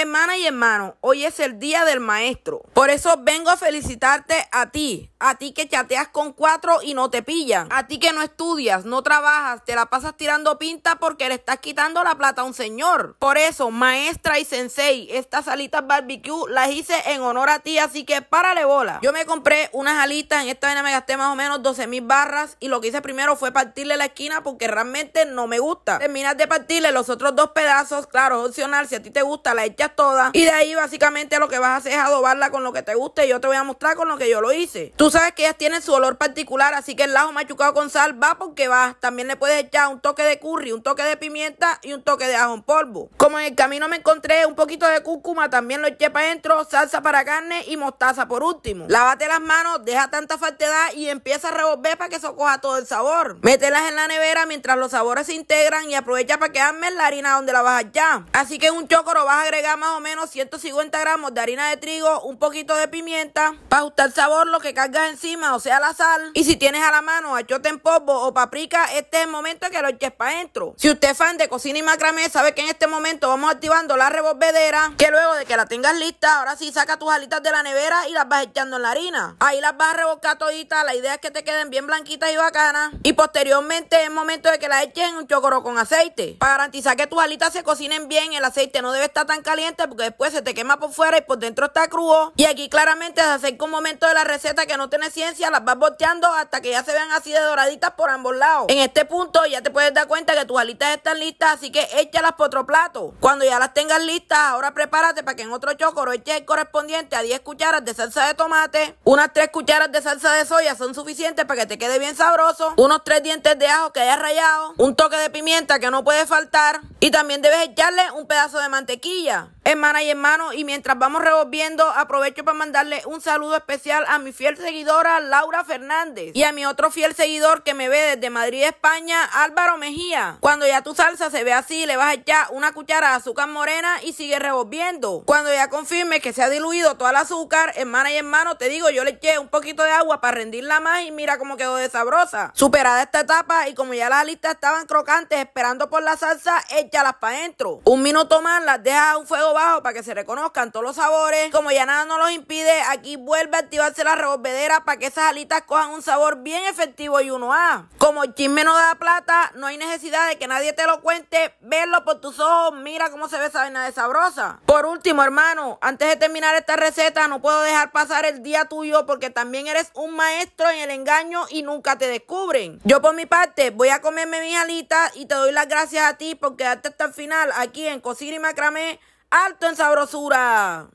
Hermana y hermano, hoy es el día del maestro. Por eso vengo a felicitarte a ti, a ti que chateas con cuatro y no te pillan, a ti que no estudias, no trabajas, te la pasas tirando pinta porque le estás quitando la plata a un señor. Por eso, maestra y sensei, estas alitas barbecue las hice en honor a ti, así que párale bola. Yo me compré unas alitas, en esta vaina me gasté más o menos 12 mil barras y lo que hice primero fue partirle la esquina porque realmente no me gusta. Terminas de partirle los otros dos pedazos, claro, es opcional, si a ti te gusta la echas todas. Y de ahí básicamente lo que vas a hacer es adobarla con lo que te guste. Y yo te voy a mostrar con lo que yo lo hice. Tú sabes que ellas tienen su olor particular, así que el ajo machucado con sal va porque va. También le puedes echar un toque de curry, un toque de pimienta y un toque de ajo en polvo. Como en el camino me encontré un poquito de cúrcuma, también lo eché para adentro, salsa para carne y mostaza por último. Lávate las manos, deja tanta faltedad y empieza a revolver para que eso coja todo el sabor. Mételas en la nevera mientras los sabores se integran y aprovecha para quedarme en la harina donde la vas a echar Así que en un lo vas a agregar más o menos 150 gramos de harina de trigo, un poquito de pimienta. Para ajustar sabor, lo que cargas encima, o sea, la sal. Y si tienes a la mano achote en polvo o paprika, este es el momento que lo eches para adentro. Si usted es fan de cocina y macramé, sabe que en este momento vamos activando la revolvedera. Que luego de que la tengas lista, ahora sí saca tus alitas de la nevera y las vas echando en la harina. Ahí las vas a revolcar toditas. La idea es que te queden bien blanquitas y bacanas. Y posteriormente es momento de que las eches en un chocoro con aceite. Para garantizar que tus alitas se cocinen bien, el aceite no debe estar tan caliente porque después se te quema por fuera y por dentro está crudo. Y aquí claramente se acerca un momento de la receta que no tiene ciencia, las vas volteando hasta que ya se vean así de doraditas por ambos lados. En este punto ya te puedes dar cuenta que tus alitas están listas, así que échalas por otro plato. Cuando ya las tengas listas, ahora prepárate para que en otro chocoro eche el correspondiente a 10 cucharas de salsa de tomate. Unas 3 cucharas de salsa de soya son suficientes para que te quede bien sabroso. Unos 3 dientes de ajo que hayas rallado. Un toque de pimienta que no puede faltar. Y también debes echarle un pedazo de mantequilla. Hermana y hermano y mientras vamos revolviendo, aprovecho para mandarle un saludo especial a mi fiel seguidora Laura Fernández y a mi otro fiel seguidor que me ve desde Madrid, España, Álvaro Mejía. Cuando ya tu salsa se ve así, le vas a echar una cuchara de azúcar morena y sigue revolviendo. Cuando ya confirme que se ha diluido todo el azúcar, Hermana y hermano te digo, yo le eché un poquito de agua para rendirla más y mira cómo quedó de sabrosa. Superada esta etapa y como ya las listas estaban crocantes esperando por la salsa, échalas para adentro. Un minuto más las deja a un fuego bajo para que se reconozcan todos los sabores. Como ya nada nos los impide, aquí vuelve a activarse la revolvedera para que esas alitas cojan un sabor bien efectivo y uno a. Ah. Como el chisme no da plata, no hay necesidad de que nadie te lo cuente. Verlo por tus ojos, mira cómo se ve esa vaina de sabrosa. Por último, hermano, antes de terminar esta receta, no puedo dejar pasar el día tuyo porque también eres un maestro en el engaño y nunca te descubren. Yo por mi parte voy a comerme mis alitas y te doy las gracias a ti porque hasta el final aquí en Cocina y Macramé ¡Alto en sabrosura!